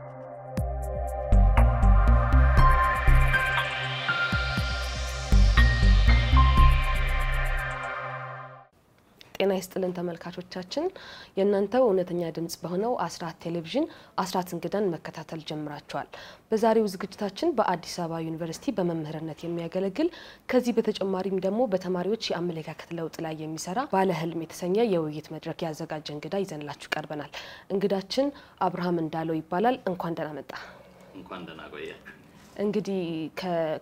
Música ጤና ይስጥልን ተመልካቾቻችን፣ የእናንተው እውነተኛ ድምጽ በሆነው አስራት ቴሌቪዥን አስራት እንግዳን መከታተል ጀምራችኋል። በዛሬው ዝግጅታችን በአዲስ አበባ ዩኒቨርሲቲ በመምህርነት የሚያገለግል ከዚህ በተጨማሪም ደግሞ በተማሪዎች የአመለካከት ለውጥ ላይ የሚሰራ ባለህልም የተሰኘ የውይይት መድረክ ያዘጋጀ እንግዳ ይዘንላችሁ ቀርበናል። እንግዳችን አብርሃም እንዳለው ይባላል። እንኳን ደህና መጣ። እንኳን ደህና ቆየ። እንግዲህ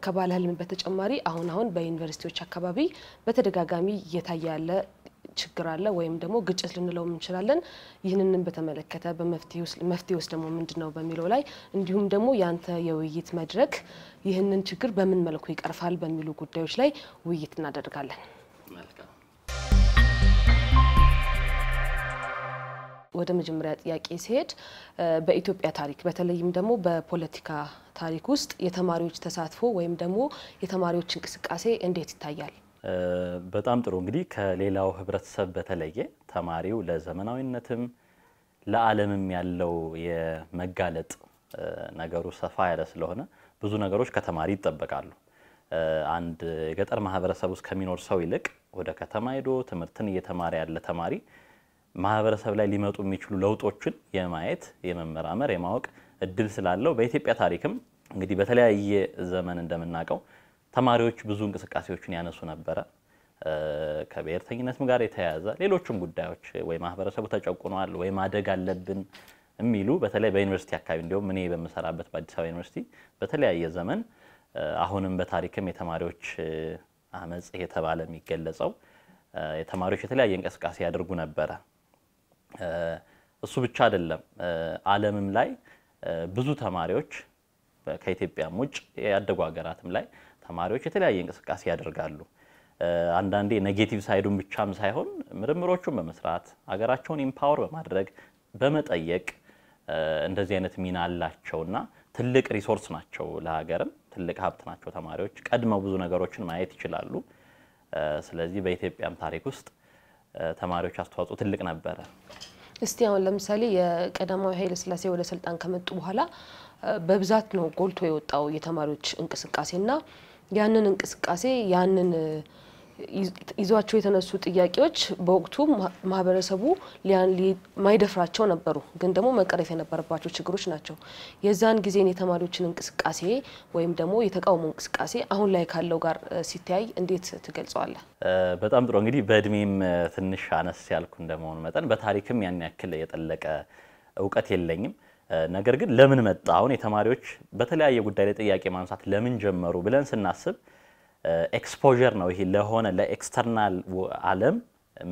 ከባለህልም በተጨማሪ አሁን አሁን በዩኒቨርሲቲዎች አካባቢ በተደጋጋሚ እየታየ ያለ ችግር አለ ወይም ደግሞ ግጭት ልንለውም እንችላለን። ይህንንም በተመለከተ መፍትሄ ውስጥ ደግሞ ምንድን ነው በሚለው ላይ እንዲሁም ደግሞ ያንተ የውይይት መድረክ ይህንን ችግር በምን መልኩ ይቀርፋል በሚሉ ጉዳዮች ላይ ውይይት እናደርጋለን። ወደ መጀመሪያ ጥያቄ ሲሄድ በኢትዮጵያ ታሪክ በተለይም ደግሞ በፖለቲካ ታሪክ ውስጥ የተማሪዎች ተሳትፎ ወይም ደግሞ የተማሪዎች እንቅስቃሴ እንዴት ይታያል? በጣም ጥሩ እንግዲህ ከሌላው ህብረተሰብ በተለየ ተማሪው ለዘመናዊነትም ለዓለምም ያለው የመጋለጥ ነገሩ ሰፋ ያለ ስለሆነ ብዙ ነገሮች ከተማሪ ይጠበቃሉ። አንድ የገጠር ማህበረሰብ ውስጥ ከሚኖር ሰው ይልቅ ወደ ከተማ ሄዶ ትምህርትን እየተማረ ያለ ተማሪ ማህበረሰብ ላይ ሊመጡ የሚችሉ ለውጦችን የማየት የመመራመር፣ የማወቅ እድል ስላለው በኢትዮጵያ ታሪክም እንግዲህ በተለያየ ዘመን እንደምናውቀው ተማሪዎች ብዙ እንቅስቃሴዎችን ያነሱ ነበረ። ከብሔርተኝነትም ጋር የተያያዘ ሌሎችም ጉዳዮች ወይ ማህበረሰቡ ተጨቁኗል ወይ ማደግ አለብን የሚሉ በተለይ በዩኒቨርሲቲ አካባቢ እንዲሁም እኔ በምሰራበት በአዲስ አበባ ዩኒቨርሲቲ በተለያየ ዘመን አሁንም በታሪክም የተማሪዎች አመፅ የተባለ የሚገለጸው የተማሪዎች የተለያየ እንቅስቃሴ ያደርጉ ነበረ። እሱ ብቻ አይደለም፣ ዓለምም ላይ ብዙ ተማሪዎች ከኢትዮጵያም ውጭ ያደጉ ሀገራትም ላይ ተማሪዎች የተለያየ እንቅስቃሴ ያደርጋሉ። አንዳንዴ ኔጌቲቭ ሳይዱን ብቻም ሳይሆን ምርምሮቹን በመስራት ሀገራቸውን ኢምፓወር በማድረግ በመጠየቅ እንደዚህ አይነት ሚና አላቸውና ትልቅ ሪሶርስ ናቸው፣ ለሀገርም ትልቅ ሀብት ናቸው። ተማሪዎች ቀድመው ብዙ ነገሮችን ማየት ይችላሉ። ስለዚህ በኢትዮጵያም ታሪክ ውስጥ ተማሪዎች አስተዋጽኦ ትልቅ ነበረ። እስቲ አሁን ለምሳሌ የቀዳማዊ ኃይለ ሥላሴ ወደ ስልጣን ከመጡ በኋላ በብዛት ነው ጎልቶ የወጣው የተማሪዎች እንቅስቃሴና ያንን እንቅስቃሴ ያንን ይዟቸው የተነሱ ጥያቄዎች በወቅቱ ማህበረሰቡ ማይደፍራቸው ነበሩ፣ ግን ደግሞ መቀረፍ የነበረባቸው ችግሮች ናቸው። የዛን ጊዜን የተማሪዎችን እንቅስቃሴ ወይም ደግሞ የተቃውሞ እንቅስቃሴ አሁን ላይ ካለው ጋር ሲተያይ እንዴት ትገልጸዋለህ? በጣም ጥሩ። እንግዲህ በእድሜም ትንሽ አነስ ያልኩ እንደመሆኑ መጠን በታሪክም ያን ያክል የጠለቀ እውቀት የለኝም። ነገር ግን ለምን መጣ አሁን የተማሪዎች በተለያየ ጉዳይ ላይ ጥያቄ ማንሳት ለምን ጀመሩ ብለን ስናስብ ኤክስፖዠር ነው። ይሄ ለሆነ ለኤክስተርናል ዓለም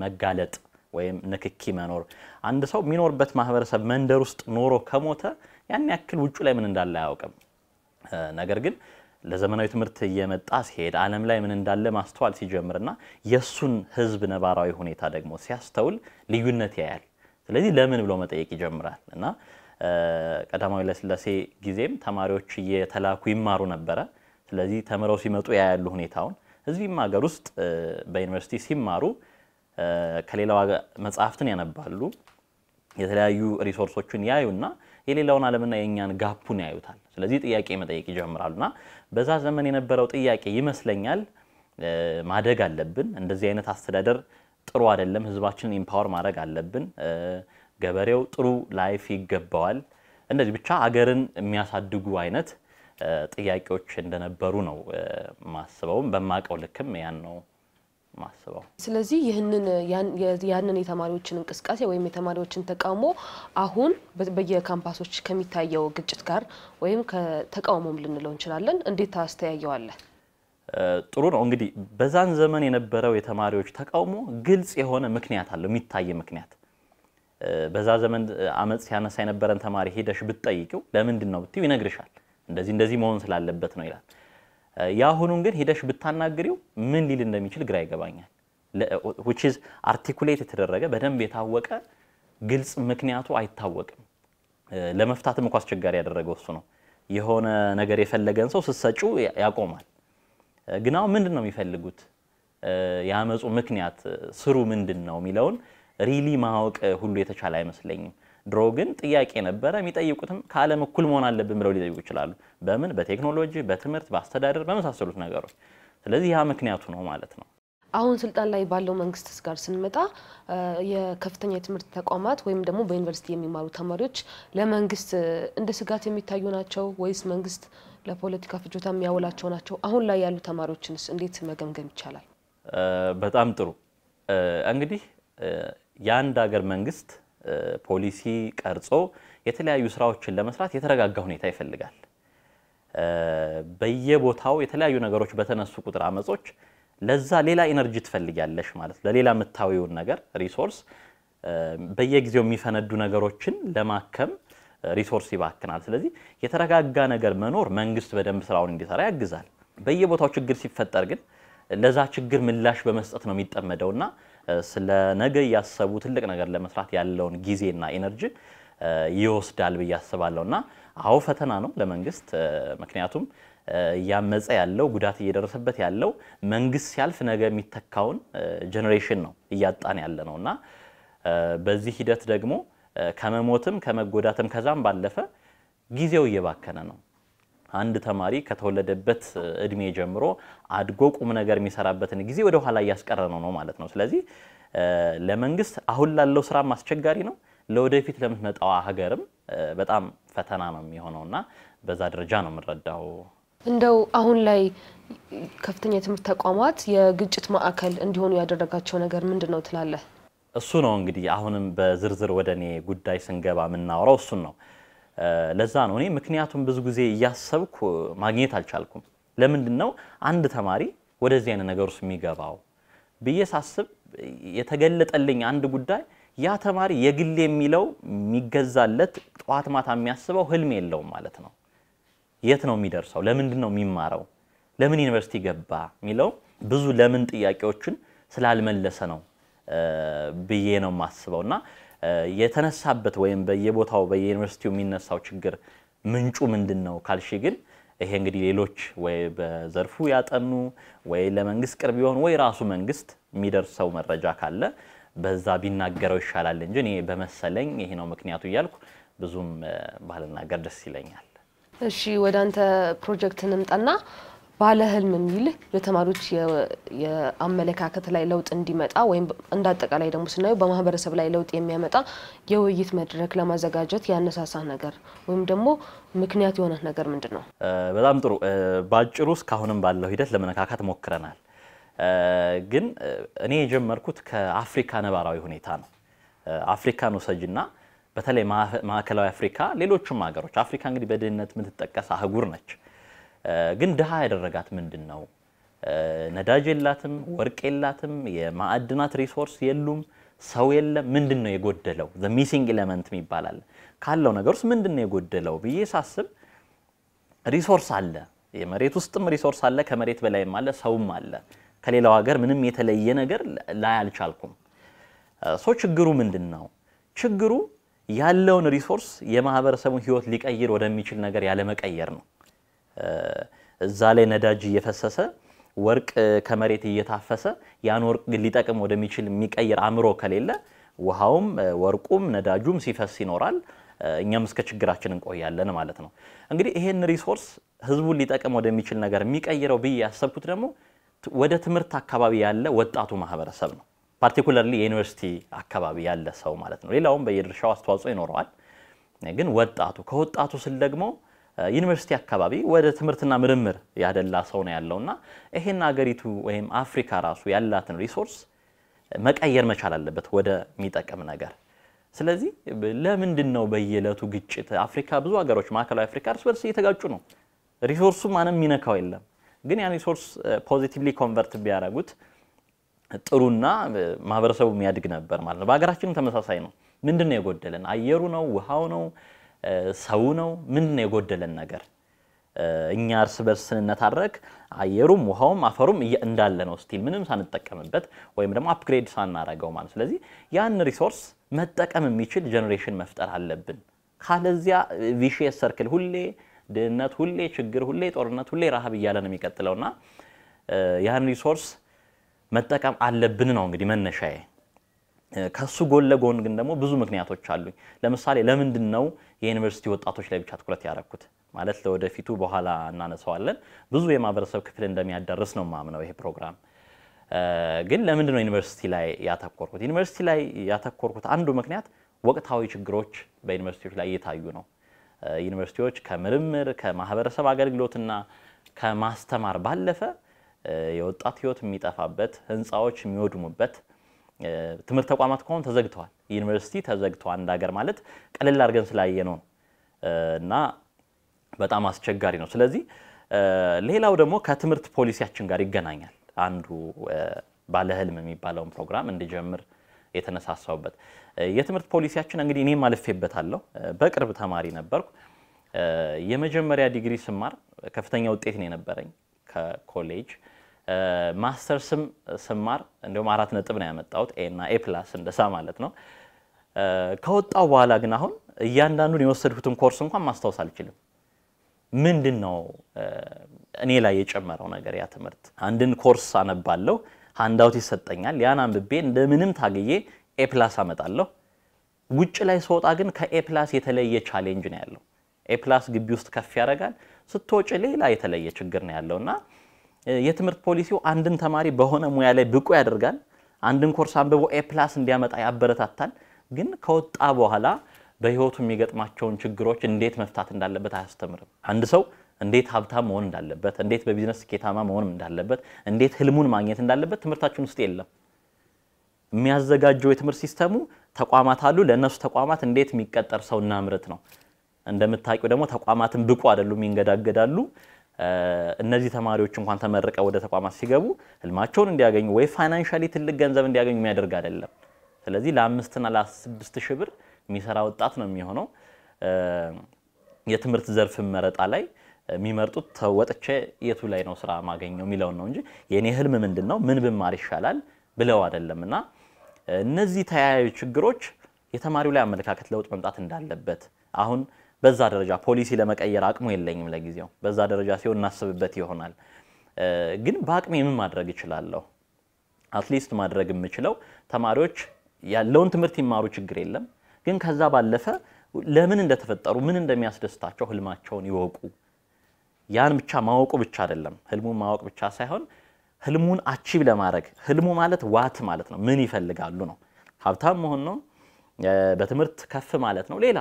መጋለጥ ወይም ንክኪ መኖር አንድ ሰው የሚኖርበት ማህበረሰብ መንደር ውስጥ ኖሮ ከሞተ ያን ያክል ውጩ ላይ ምን እንዳለ አያውቅም። ነገር ግን ለዘመናዊ ትምህርት እየመጣ ሲሄድ ዓለም ላይ ምን እንዳለ ማስተዋል ሲጀምርና የእሱን ህዝብ ነባራዊ ሁኔታ ደግሞ ሲያስተውል ልዩነት ያያል። ስለዚህ ለምን ብሎ መጠየቅ ይጀምራል እና ቀዳማዊ ለስላሴ ጊዜም ተማሪዎች እየተላኩ ይማሩ ነበረ። ስለዚህ ተምረው ሲመጡ ያያሉ ሁኔታውን። እዚህም ሀገር ውስጥ በዩኒቨርሲቲ ሲማሩ ከሌላው መጽሐፍትን ያነባሉ፣ የተለያዩ ሪሶርሶችን ያዩና የሌላውን ዓለምና የእኛን ጋፑን ያዩታል። ስለዚህ ጥያቄ መጠየቅ ይጀምራሉና በዛ ዘመን የነበረው ጥያቄ ይመስለኛል ማደግ አለብን፣ እንደዚህ አይነት አስተዳደር ጥሩ አይደለም፣ ህዝባችንን ኢምፓወር ማድረግ አለብን ገበሬው ጥሩ ላይፍ ይገባዋል። እንደዚህ ብቻ አገርን የሚያሳድጉ አይነት ጥያቄዎች እንደነበሩ ነው ማስበውም በማቀው ልክም ያን ነው ማስበው። ስለዚህ ይህንን ያንን የተማሪዎችን እንቅስቃሴ ወይም የተማሪዎችን ተቃውሞ አሁን በየካምፓሶች ከሚታየው ግጭት ጋር ወይም ከተቃውሞም ልንለው እንችላለን እንዴት ታስተያየዋለን? ጥሩ ነው እንግዲህ በዛን ዘመን የነበረው የተማሪዎች ተቃውሞ ግልጽ የሆነ ምክንያት አለው የሚታይ ምክንያት በዛ ዘመን አመፅ ሲያነሳ የነበረን ተማሪ ሄደሽ ብትጠይቂው ለምንድን ነው ብትይው ይነግርሻል። እንደዚህ እንደዚህ መሆን ስላለበት ነው ይላል። የአሁኑን ግን ሄደሽ ብታናግሪው ምን ሊል እንደሚችል ግራ ይገባኛል። ዊችዝ አርቲኩሌት የተደረገ በደንብ የታወቀ ግልጽ ምክንያቱ አይታወቅም። ለመፍታትም እኮ አስቸጋሪ ያደረገው እሱ ነው። የሆነ ነገር የፈለገን ሰው ስትሰጩ ያቆማል። ግን አሁን ምንድን ነው የሚፈልጉት? የአመፁ ምክንያት ስሩ ምንድን ነው የሚለውን ሪሊ ማወቅ ሁሉ የተቻለ አይመስለኝም። ድሮ ግን ጥያቄ ነበረ። የሚጠይቁትም ከዓለም እኩል መሆን አለብን ብለው ሊጠይቁ ይችላሉ። በምን? በቴክኖሎጂ፣ በትምህርት፣ በአስተዳደር፣ በመሳሰሉት ነገሮች። ስለዚህ ያ ምክንያቱ ነው ማለት ነው። አሁን ስልጣን ላይ ባለው መንግስት ጋር ስንመጣ የከፍተኛ የትምህርት ተቋማት ወይም ደግሞ በዩኒቨርሲቲ የሚማሩ ተማሪዎች ለመንግስት እንደ ስጋት የሚታዩ ናቸው ወይስ መንግስት ለፖለቲካ ፍጆታ የሚያውላቸው ናቸው? አሁን ላይ ያሉ ተማሪዎችንስ እንዴት መገምገም ይቻላል? በጣም ጥሩ እንግዲህ የአንድ ሀገር መንግስት ፖሊሲ ቀርጾ የተለያዩ ስራዎችን ለመስራት የተረጋጋ ሁኔታ ይፈልጋል። በየቦታው የተለያዩ ነገሮች በተነሱ ቁጥር አመጾች፣ ለዛ ሌላ ኢነርጂ ትፈልጊያለሽ ማለት ለሌላ የምታዩውን ነገር ሪሶርስ በየጊዜው የሚፈነዱ ነገሮችን ለማከም ሪሶርስ ይባክናል። ስለዚህ የተረጋጋ ነገር መኖር መንግስት በደንብ ስራውን እንዲሰራ ያግዛል። በየቦታው ችግር ሲፈጠር ግን ለዛ ችግር ምላሽ በመስጠት ነው የሚጠመደውና ስለ ነገ እያሰቡ ትልቅ ነገር ለመስራት ያለውን ጊዜና ኤነርጂ ይወስዳል ብዬ አስባለሁ። እና አዎ ፈተና ነው ለመንግስት። ምክንያቱም እያመፀ ያለው ጉዳት እየደረሰበት ያለው መንግስት ሲያልፍ ነገ የሚተካውን ጀኔሬሽን ነው እያጣን ያለ ነው እና በዚህ ሂደት ደግሞ ከመሞትም ከመጎዳትም ከዛም ባለፈ ጊዜው እየባከነ ነው። አንድ ተማሪ ከተወለደበት እድሜ ጀምሮ አድጎ ቁም ነገር የሚሰራበትን ጊዜ ወደ ኋላ እያስቀረ ነው ነው ማለት ነው። ስለዚህ ለመንግስት አሁን ላለው ስራም አስቸጋሪ ነው፣ ለወደፊት ለምትመጣው ሀገርም በጣም ፈተና ነው እና በዛ ደረጃ ነው የምንረዳው። እንደው አሁን ላይ ከፍተኛ የትምህርት ተቋማት የግጭት ማዕከል እንዲሆኑ ያደረጋቸው ነገር ምንድን ነው ትላለህ? እሱ ነው እንግዲህ አሁንም በዝርዝር ወደ እኔ ጉዳይ ስንገባ የምናወራው እሱን ነው። ለዛ ነው እኔ ምክንያቱም ብዙ ጊዜ እያሰብኩ ማግኘት አልቻልኩም። ለምንድን ነው አንድ ተማሪ ወደዚህ አይነት ነገር ውስጥ የሚገባው ብዬ ሳስብ የተገለጠልኝ አንድ ጉዳይ ያ ተማሪ የግል የሚለው የሚገዛለት ጠዋት ማታ የሚያስበው ህልም የለውም ማለት ነው። የት ነው የሚደርሰው? ለምንድን ነው የሚማረው? ለምን ዩኒቨርሲቲ ገባ የሚለው ብዙ ለምን ጥያቄዎችን ስላልመለሰ ነው ብዬ ነው የማስበው እና የተነሳበት ወይም በየቦታው በየዩኒቨርሲቲው የሚነሳው ችግር ምንጩ ምንድን ነው ካልሽ ግን ይሄ እንግዲህ ሌሎች ወይ በዘርፉ ያጠኑ ወይ ለመንግስት ቅርብ የሆኑ ወይ ራሱ መንግስት የሚደርሰው መረጃ ካለ በዛ ቢናገረው ይሻላል እንጂ እኔ በመሰለኝ ይሄ ነው ምክንያቱ እያልኩ ብዙም ባልናገር ደስ ይለኛል። እሺ፣ ወደ አንተ ፕሮጀክት እንምጣና ባለ ህልም የሚልህ የተማሪዎች የአመለካከት ላይ ለውጥ እንዲመጣ ወይም እንደ አጠቃላይ ደግሞ ስናየው በማህበረሰብ ላይ ለውጥ የሚያመጣ የውይይት መድረክ ለማዘጋጀት ያነሳሳ ነገር ወይም ደግሞ ምክንያት የሆነ ነገር ምንድን ነው? በጣም ጥሩ። በአጭሩ እስካሁንም ባለው ሂደት ለመነካካት ሞክረናል። ግን እኔ የጀመርኩት ከአፍሪካ ነባራዊ ሁኔታ ነው። አፍሪካን ውሰጅና በተለይ ማዕከላዊ አፍሪካ፣ ሌሎችም ሀገሮች አፍሪካ እንግዲህ በድህነት የምትጠቀስ አህጉር ነች። ግን ድሃ ያደረጋት ምንድን ነው? ነዳጅ የላትም፣ ወርቅ የላትም፣ የማዕድናት ሪሶርስ የሉም፣ ሰው የለም። ምንድን ነው የጎደለው? ዘ ሚሲንግ ኤለመንት ይባላል። ካለው ነገር ውስጥ ምንድን ነው የጎደለው ብዬ ሳስብ ሪሶርስ አለ፣ የመሬት ውስጥም ሪሶርስ አለ፣ ከመሬት በላይም አለ፣ ሰውም አለ። ከሌላው ሀገር ምንም የተለየ ነገር ላይ አልቻልኩም። ሶ ችግሩ ምንድን ነው? ችግሩ ያለውን ሪሶርስ የማህበረሰቡን ህይወት ሊቀይር ወደሚችል ነገር ያለመቀየር ነው። እዛ ላይ ነዳጅ እየፈሰሰ ወርቅ ከመሬት እየታፈሰ ያን ወርቅ ሊጠቅም ወደሚችል የሚቀይር አእምሮ ከሌለ ውሃውም ወርቁም ነዳጁም ሲፈስ ይኖራል። እኛም እስከ ችግራችን እንቆያለን ማለት ነው። እንግዲህ ይሄን ሪሶርስ ህዝቡን ሊጠቅም ወደሚችል ነገር የሚቀይረው ብዬ ያሰብኩት ደግሞ ወደ ትምህርት አካባቢ ያለ ወጣቱ ማህበረሰብ ነው። ፓርቲኩለርሊ የዩኒቨርሲቲ አካባቢ ያለ ሰው ማለት ነው። ሌላውም በየድርሻው አስተዋጽኦ ይኖረዋል። ግን ወጣቱ ከወጣቱ ስል ደግሞ ዩኒቨርሲቲ አካባቢ ወደ ትምህርትና ምርምር ያደላ ሰው ነው ያለውና ይሄን አገሪቱ ወይም አፍሪካ ራሱ ያላትን ሪሶርስ መቀየር መቻል አለበት ወደሚጠቅም ነገር። ስለዚህ ለምንድን ነው በየዕለቱ ግጭት? አፍሪካ ብዙ ሀገሮች፣ ማዕከላዊ አፍሪካ እርስ በርስ እየተጋጩ ነው። ሪሶርሱ ማንም የሚነካው የለም። ግን ያን ሪሶርስ ፖዚቲቭሊ ኮንቨርት ቢያደርጉት ጥሩና ማህበረሰቡ የሚያድግ ነበር ማለት ነው። በሀገራችንም ተመሳሳይ ነው። ምንድን ነው የጎደለን? አየሩ ነው? ውሃው ነው? ሰው ነው? ምንድን ነው የጎደለን ነገር? እኛ እርስ በርስ ስንነታረክ አየሩም ውሃውም አፈሩም እንዳለ ነው ስቲል ምንም ሳንጠቀምበት ወይም ደግሞ አፕግሬድ ሳናረገው ማለት። ስለዚህ ያን ሪሶርስ መጠቀም የሚችል ጀኔሬሽን መፍጠር አለብን። ካለዚያ ቪሺየስ ሰርክል፣ ሁሌ ድህነት፣ ሁሌ ችግር፣ ሁሌ ጦርነት፣ ሁሌ ረሃብ እያለ ነው የሚቀጥለውና ያን ሪሶርስ መጠቀም አለብን ነው እንግዲህ መነሻዬ። ከሱ ጎን ለጎን ግን ደግሞ ብዙ ምክንያቶች አሉኝ። ለምሳሌ ለምንድን ነው የዩኒቨርሲቲ ወጣቶች ላይ ብቻ ትኩረት ያደረኩት? ማለት ለወደፊቱ በኋላ እናነሳዋለን። ብዙ የማህበረሰብ ክፍል እንደሚያዳርስ ነው ማምነው ይሄ ፕሮግራም። ግን ለምንድን ነው ዩኒቨርሲቲ ላይ ያተኮርኩት? ዩኒቨርሲቲ ላይ ያተኮርኩት አንዱ ምክንያት ወቅታዊ ችግሮች በዩኒቨርሲቲዎች ላይ እየታዩ ነው። ዩኒቨርሲቲዎች ከምርምር ከማህበረሰብ አገልግሎትና ከማስተማር ባለፈ የወጣት ህይወት የሚጠፋበት፣ ህንፃዎች የሚወድሙበት ትምህርት ተቋማት ከሆኑ ተዘግተዋል። ዩኒቨርሲቲ ተዘግተዋል። እንደ ሀገር ማለት ቀለል አድርገን ስላየ ነው እና በጣም አስቸጋሪ ነው። ስለዚህ ሌላው ደግሞ ከትምህርት ፖሊሲያችን ጋር ይገናኛል። አንዱ ባለህልም የሚባለውን ፕሮግራም እንዲጀምር የተነሳሳውበት የትምህርት ፖሊሲያችን እንግዲህ እኔም አልፌበታለሁ። በቅርብ ተማሪ ነበርኩ። የመጀመሪያ ዲግሪ ስማር ከፍተኛ ውጤት ነው የነበረኝ ከኮሌጅ ማስተርስም ስማር እንዲሁም አራት ነጥብ ነው ያመጣሁት ኤና ኤ ፕላስ እንደሳ ማለት ነው። ከወጣው በኋላ ግን አሁን እያንዳንዱን የወሰድኩትን ኮርስ እንኳን ማስታወስ አልችልም። ምንድን ነው እኔ ላይ የጨመረው ነገር ያ ትምህርት? አንድን ኮርስ አነባለሁ፣ ሃንዳውት ይሰጠኛል። ያን አንብቤ እንደምንም ታግዬ ኤ ፕላስ አመጣለሁ። ውጭ ላይ ስወጣ ግን ከኤ ፕላስ የተለየ ቻሌንጅ ነው ያለው። ኤ ፕላስ ግቢ ውስጥ ከፍ ያደርጋል። ስትወጭ ሌላ የተለየ ችግር ነው ያለው እና የትምህርት ፖሊሲው አንድን ተማሪ በሆነ ሙያ ላይ ብቁ ያደርጋል። አንድን ኮርስ አንብቦ ኤ ፕላስ እንዲያመጣ ያበረታታል። ግን ከወጣ በኋላ በህይወቱ የሚገጥማቸውን ችግሮች እንዴት መፍታት እንዳለበት አያስተምርም። አንድ ሰው እንዴት ሀብታም መሆን እንዳለበት፣ እንዴት በቢዝነስ ስኬታማ መሆን እንዳለበት፣ እንዴት ህልሙን ማግኘት እንዳለበት ትምህርታችን ውስጥ የለም። የሚያዘጋጀው የትምህርት ሲስተሙ ተቋማት አሉ። ለእነሱ ተቋማት እንዴት የሚቀጠር ሰው እናምርት ነው። እንደምታውቂው ደግሞ ተቋማትን ብቁ አይደሉም፣ ይንገዳገዳሉ። እነዚህ ተማሪዎች እንኳን ተመርቀው ወደ ተቋማት ሲገቡ ህልማቸውን እንዲያገኙ ወይ ፋይናንሻሊ ትልቅ ገንዘብ እንዲያገኙ የሚያደርግ አይደለም። ስለዚህ ለአምስትና ለስድስት ሺህ ብር የሚሰራ ወጣት ነው የሚሆነው። የትምህርት ዘርፍ መረጣ ላይ የሚመርጡት ተወጥቼ የቱ ላይ ነው ስራ ማገኘው የሚለውን ነው እንጂ የእኔ ህልም ምንድን ነው ምን ብማር ይሻላል ብለው አይደለም። እና እነዚህ ተያያዩ ችግሮች የተማሪው ላይ አመለካከት ለውጥ መምጣት እንዳለበት አሁን በዛ ደረጃ ፖሊሲ ለመቀየር አቅሙ የለኝም ለጊዜው። በዛ ደረጃ ሲሆን እናስብበት ይሆናል። ግን በአቅሜ ምን ማድረግ እችላለሁ? አትሊስት ማድረግ የምችለው ተማሪዎች ያለውን ትምህርት ይማሩ፣ ችግር የለም። ግን ከዛ ባለፈ ለምን እንደተፈጠሩ ምን እንደሚያስደስታቸው ህልማቸውን ይወቁ። ያን ብቻ ማወቁ ብቻ አይደለም፣ ህልሙን ማወቅ ብቻ ሳይሆን ህልሙን አቺቭ ለማድረግ ህልሙ ማለት ዋት ማለት ነው። ምን ይፈልጋሉ ነው? ሀብታም መሆን ነው፣ በትምህርት ከፍ ማለት ነው፣ ሌላ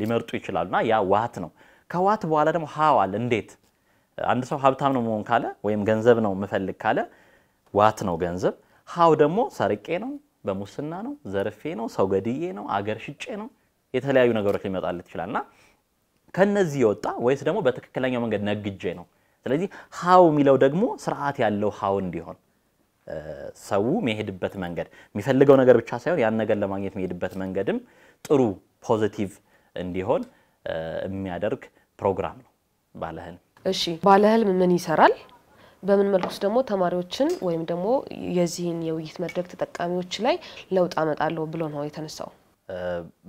ሊመርጡ ና ያ ዋት ነው። ከዋት በኋላ ደግሞ ሀው አለ። እንዴት አንድ ሰው ሀብታም ነው መሆን ካለ ወይም ገንዘብ ነው የምፈልግ ካለ ዋት ነው ገንዘብ። ሀው ደግሞ ሰርቄ ነው፣ በሙስና ነው፣ ዘርፌ ነው፣ ሰው ገድዬ ነው፣ አገር ሽጬ ነው፣ የተለያዩ ነገሮች ሊመጣለት ይችላል እና ከነዚህ የወጣ ወይስ ደግሞ በትክክለኛው መንገድ ነግጄ ነው። ስለዚህ ሀው የሚለው ደግሞ ስርዓት ያለው ሀው እንዲሆን ሰው የሚሄድበት መንገድ የሚፈልገው ነገር ብቻ ሳይሆን ያን ነገር ለማግኘት የሚሄድበት መንገድም ጥሩ ፖዚቲቭ እንዲሆን የሚያደርግ ፕሮግራም ነው ባለህልም። እሺ ባለህልም ምን ይሰራል? በምን መልኩስ ደግሞ ተማሪዎችን ወይም ደግሞ የዚህን የውይይት መድረክ ተጠቃሚዎች ላይ ለውጥ አመጣለሁ ብሎ ነው የተነሳው?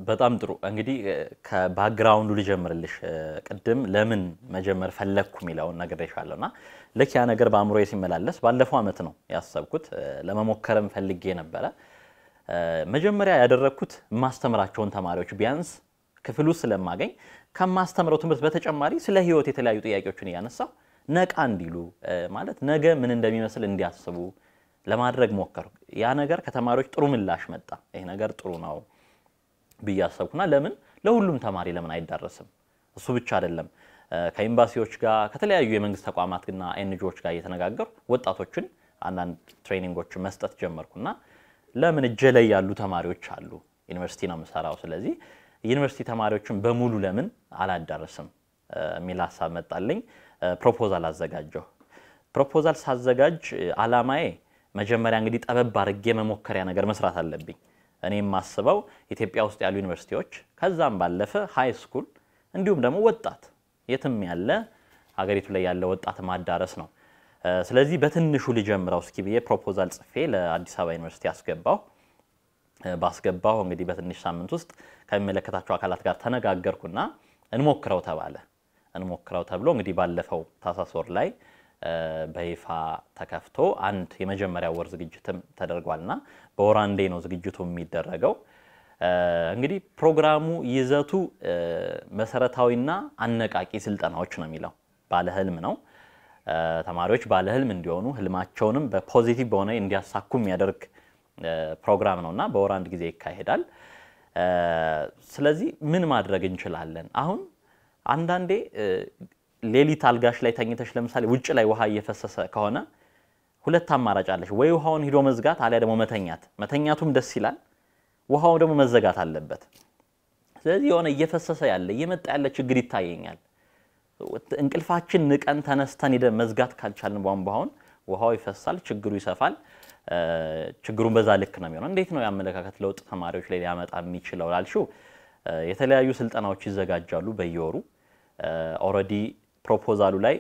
በጣም ጥሩ። እንግዲህ ከባክግራውንዱ ልጀምርልሽ። ቅድም ለምን መጀመር ፈለግኩ የሚለውን ነግሬሻለሁ እና ልክ ያ ነገር በአእምሮ ሲመላለስ ባለፈው አመት ነው ያሰብኩት፣ ለመሞከርም ፈልጌ ነበረ። መጀመሪያ ያደረግኩት የማስተምራቸውን ተማሪዎች ቢያንስ ክፍሉ ስለማገኝ ከማስተምረው ትምህርት በተጨማሪ ስለ ህይወት የተለያዩ ጥያቄዎችን እያነሳው ነቃ እንዲሉ ማለት ነገ ምን እንደሚመስል እንዲያስቡ ለማድረግ ሞከሩ ያ ነገር ከተማሪዎች ጥሩ ምላሽ መጣ። ይሄ ነገር ጥሩ ነው ብዬ አሰብኩና ለምን ለሁሉም ተማሪ ለምን አይዳረስም? እሱ ብቻ አይደለም። ከኤምባሲዎች ጋር ከተለያዩ የመንግስት ተቋማትና ኤንጂኦዎች ጋር እየተነጋገሩ ወጣቶችን አንዳንድ ትሬኒንጎችን መስጠት ጀመርኩና ለምን እጄ ላይ ያሉ ተማሪዎች አሉ። ዩኒቨርሲቲ ነው የምሰራው። ስለዚህ የዩኒቨርሲቲ ተማሪዎችን በሙሉ ለምን አላዳረስም የሚል ሀሳብ መጣልኝ። ፕሮፖዛል አዘጋጀሁ። ፕሮፖዛል ሳዘጋጅ አላማዬ መጀመሪያ እንግዲህ ጠበብ አድርጌ መሞከሪያ ነገር መስራት አለብኝ። እኔ የማስበው ኢትዮጵያ ውስጥ ያሉ ዩኒቨርሲቲዎች ከዛም ባለፈ ሀይ ስኩል እንዲሁም ደግሞ ወጣት የትም ያለ ሀገሪቱ ላይ ያለ ወጣት ማዳረስ ነው። ስለዚህ በትንሹ ልጀምረው እስኪ ብዬ ፕሮፖዛል ጽፌ ለአዲስ አበባ ዩኒቨርሲቲ አስገባው። ባስገባው እንግዲህ በትንሽ ሳምንት ውስጥ ከሚመለከታቸው አካላት ጋር ተነጋገርኩና እንሞክረው ተባለ። እንሞክረው ተብሎ እንግዲህ ባለፈው ታህሳስ ወር ላይ በይፋ ተከፍቶ አንድ የመጀመሪያ ወር ዝግጅትም ተደርጓልና በወራንዴ ነው ዝግጅቱ የሚደረገው። እንግዲህ ፕሮግራሙ ይዘቱ መሰረታዊና አነቃቂ ስልጠናዎች ነው የሚለው። ባለህልም ነው። ተማሪዎች ባለህልም እንዲሆኑ ህልማቸውንም በፖዚቲቭ በሆነ እንዲያሳኩ የሚያደርግ ፕሮግራም ነው እና በወር አንድ ጊዜ ይካሄዳል። ስለዚህ ምን ማድረግ እንችላለን? አሁን አንዳንዴ ሌሊት አልጋሽ ላይ ተኝተሽ ለምሳሌ ውጭ ላይ ውሃ እየፈሰሰ ከሆነ ሁለት አማራጭ አለሽ። ወይ ውሃውን ሂዶ መዝጋት፣ አሊያ ደግሞ መተኛት። መተኛቱም ደስ ይላል፣ ውሃው ደግሞ መዘጋት አለበት። ስለዚህ የሆነ እየፈሰሰ ያለ እየመጣ ያለ ችግር ይታየኛል። እንቅልፋችን ንቀን ተነስተን ሄደን መዝጋት ካልቻልን ቧንቧውን ውሃው ይፈሳል፣ ችግሩ ይሰፋል። ችግሩን በዛ ልክ ነው የሚሆነው። እንዴት ነው የአመለካከት ለውጥ ተማሪዎች ላይ ሊያመጣ የሚችለው ላልሽው፣ የተለያዩ ስልጠናዎች ይዘጋጃሉ በየወሩ ኦልሬዲ ፕሮፖዛሉ ላይ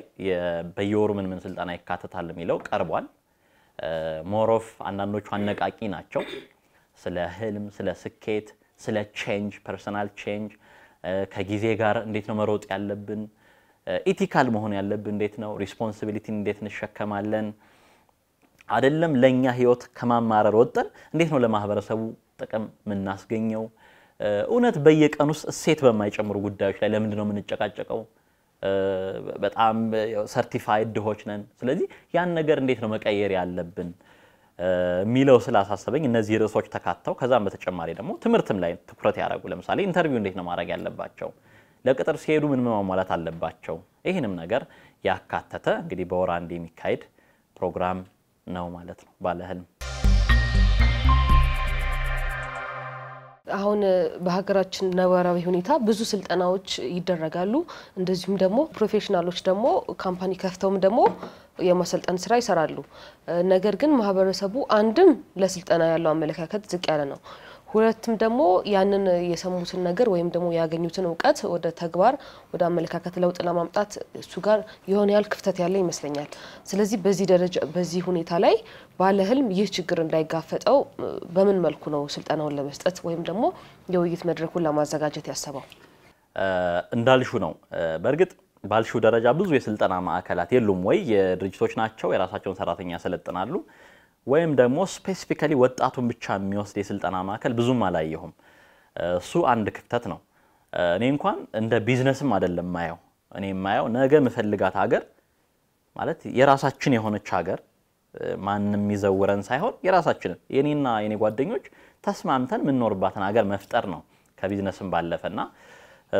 በየወሩ ምን ምን ስልጠና ይካተታል የሚለው ቀርቧል። ሞሮፍ አንዳንዶቹ አነቃቂ ናቸው። ስለ ህልም፣ ስለ ስኬት፣ ስለ ቼንጅ፣ ፐርሰናል ቼንጅ፣ ከጊዜ ጋር እንዴት ነው መሮጥ ያለብን፣ ኢቲካል መሆን ያለብን እንዴት ነው፣ ሪስፖንሲቢሊቲን እንዴት እንሸከማለን አይደለም ለእኛ ህይወት ከማማረር ወጠን እንዴት ነው ለማህበረሰቡ ጥቅም የምናስገኘው? እውነት በየቀን ውስጥ እሴት በማይጨምሩ ጉዳዮች ላይ ለምንድን ነው የምንጨቃጨቀው? በጣም ሰርቲፋይድ ድሆች ነን። ስለዚህ ያን ነገር እንዴት ነው መቀየር ያለብን የሚለው ስላሳሰበኝ እነዚህ ርዕሶች ተካተው ከዛም በተጨማሪ ደግሞ ትምህርትም ላይ ትኩረት ያደረጉ ለምሳሌ ኢንተርቪው እንዴት ነው ማድረግ ያለባቸው፣ ለቅጥር ሲሄዱ ምን ማሟላት አለባቸው፣ ይህንም ነገር ያካተተ እንግዲህ በወር አንድ የሚካሄድ ፕሮግራም ነው ማለት ነው ባለህልም። አሁን በሀገራችን ነባራዊ ሁኔታ ብዙ ስልጠናዎች ይደረጋሉ። እንደዚሁም ደግሞ ፕሮፌሽናሎች ደግሞ ካምፓኒ ከፍተውም ደግሞ የማሰልጠን ስራ ይሰራሉ። ነገር ግን ማህበረሰቡ አንድም ለስልጠና ያለው አመለካከት ዝቅ ያለ ነው። ሁለትም ደግሞ ያንን የሰሙትን ነገር ወይም ደግሞ ያገኙትን እውቀት ወደ ተግባር ወደ አመለካከት ለውጥ ለማምጣት እሱ ጋር የሆነ ያህል ክፍተት ያለ ይመስለኛል። ስለዚህ በዚህ ደረጃ በዚህ ሁኔታ ላይ ባለ ህልም ይህ ችግር እንዳይጋፈጠው በምን መልኩ ነው ስልጠናውን ለመስጠት ወይም ደግሞ የውይይት መድረኩን ለማዘጋጀት ያሰበው? እንዳልሹ ነው። በእርግጥ ባልሹ ደረጃ ብዙ የስልጠና ማዕከላት የሉም ወይ? የድርጅቶች ናቸው፣ የራሳቸውን ሰራተኛ ያሰለጥናሉ። ወይም ደግሞ ስፔሲፊካሊ ወጣቱን ብቻ የሚወስድ የስልጠና ማዕከል ብዙም አላየሁም። እሱ አንድ ክፍተት ነው። እኔ እንኳን እንደ ቢዝነስም አይደለም ማየው። እኔ የማየው ነገ ምፈልጋት ሀገር ማለት የራሳችን የሆነች ሀገር ማንም የሚዘውረን ሳይሆን የራሳችንን የኔና የኔ ጓደኞች ተስማምተን የምንኖርባትን ሀገር መፍጠር ነው ከቢዝነስም ባለፈ እና